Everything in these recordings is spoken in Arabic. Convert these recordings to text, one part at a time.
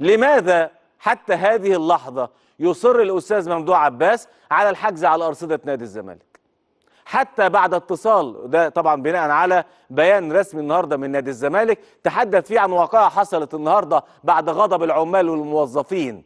لماذا حتى هذه اللحظة يصر الأستاذ ممدوح عباس على الحجز على أرصدة نادي الزمالك حتى بعد اتصال ده طبعا بناء على بيان رسمي النهاردة من نادي الزمالك تحدث فيه عن واقعة حصلت النهاردة بعد غضب العمال والموظفين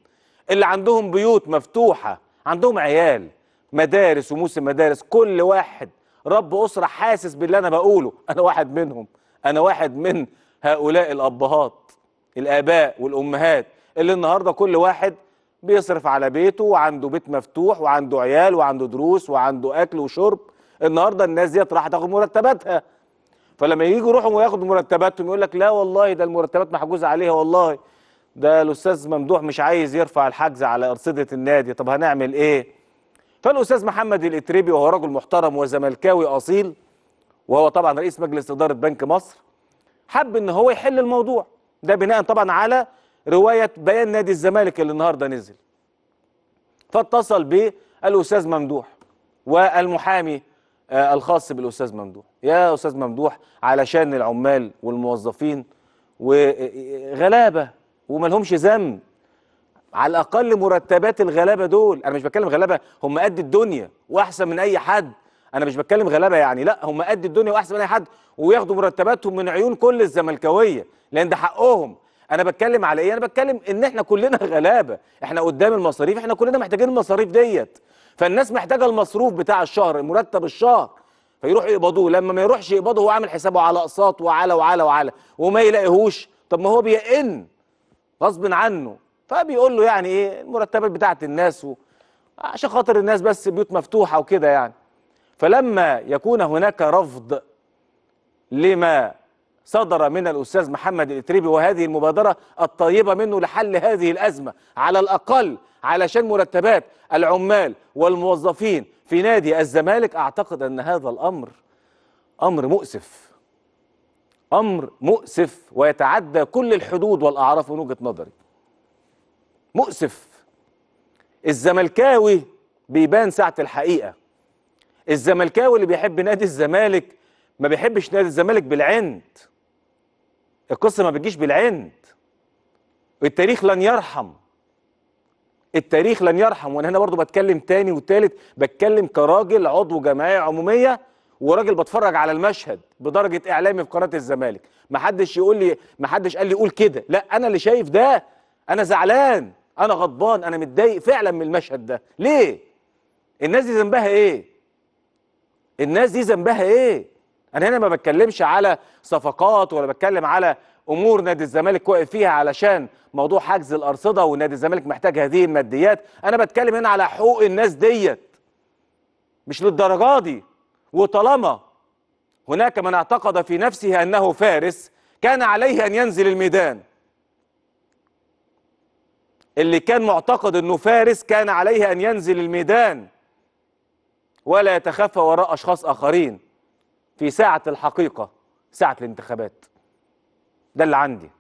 اللي عندهم بيوت مفتوحة عندهم عيال مدارس وموسم مدارس كل واحد رب أسرة حاسس باللي أنا بقوله أنا واحد منهم أنا واحد من هؤلاء الأبهات الآباء والأمهات اللي النهاردة كل واحد بيصرف على بيته وعنده بيت مفتوح وعنده عيال وعنده دروس وعنده أكل وشرب النهاردة الناس ديت راح تاخد مرتباتها فلما يجوا يروحوا وياخدوا مرتباتهم يقول لك لا والله ده المرتبات محجوزة عليها والله ده الأستاذ ممدوح مش عايز يرفع الحجز على أرصدة النادي طب هنعمل إيه؟ فالأستاذ محمد الإتريبي وهو رجل محترم وزملكاوي أصيل وهو طبعا رئيس مجلس إدارة بنك مصر حب ان هو يحل الموضوع ده بناء طبعا على رواية بيان نادي الزمالك اللي النهاردة نزل فاتصل بالأستاذ ممدوح والمحامي آه، الخاص بالأستاذ ممدوح يا أستاذ ممدوح علشان العمال والموظفين وغلابة لهمش ذنب على الأقل مرتبات الغلابة دول أنا مش بتكلم غلابة هم قد الدنيا وأحسن من أي حد انا مش بتكلم غلابه يعني لا هم قد الدنيا واحسن من اي حد وياخدوا مرتباتهم من عيون كل الزملكاويه لان ده حقهم انا بتكلم على ايه انا بتكلم ان احنا كلنا غلابه احنا قدام المصاريف احنا كلنا محتاجين المصاريف ديت فالناس محتاجه المصروف بتاع الشهر مرتب الشهر فيروح يقبضوه لما ما يروحش يقبضه هو عامل حسابه على اقساط وعلى وعلى وعلى وما يلاقيهوش طب ما هو بيئن غصب عنه فبيقول له يعني ايه المرتبات بتاعه الناس و... عشان خاطر الناس بس بيوت مفتوحه وكده يعني فلما يكون هناك رفض لما صدر من الأستاذ محمد الإتريبي وهذه المبادرة الطيبة منه لحل هذه الأزمة على الأقل علشان مرتبات العمال والموظفين في نادي الزمالك أعتقد أن هذا الأمر أمر مؤسف أمر مؤسف ويتعدى كل الحدود والأعراف من وجهة نظري مؤسف الزملكاوي بيبان ساعة الحقيقة الزملكاوي اللي بيحب نادي الزمالك ما بيحبش نادي الزمالك بالعند القصه ما بتجيش بالعند التاريخ لن يرحم التاريخ لن يرحم وانا هنا برضو بتكلم تاني وتالت بتكلم كراجل عضو جمعيه عموميه وراجل بتفرج على المشهد بدرجه اعلامي في قناه الزمالك محدش يقول لي محدش قال لي قول كده لا انا اللي شايف ده انا زعلان انا غضبان انا متضايق فعلا من المشهد ده ليه الناس دي ذنبها ايه الناس دي ذنبها ايه انا هنا ما بتكلمش على صفقات ولا بتكلم على امور نادي الزمالك واقف فيها علشان موضوع حجز الارصده ونادي الزمالك محتاج هذه الماديات انا بتكلم هنا على حقوق الناس ديت مش للدرجه دي وطالما هناك من اعتقد في نفسه انه فارس كان عليه ان ينزل الميدان اللي كان معتقد انه فارس كان عليه ان ينزل الميدان ولا يتخفى وراء أشخاص آخرين في ساعة الحقيقة ساعة الانتخابات ده اللي عندي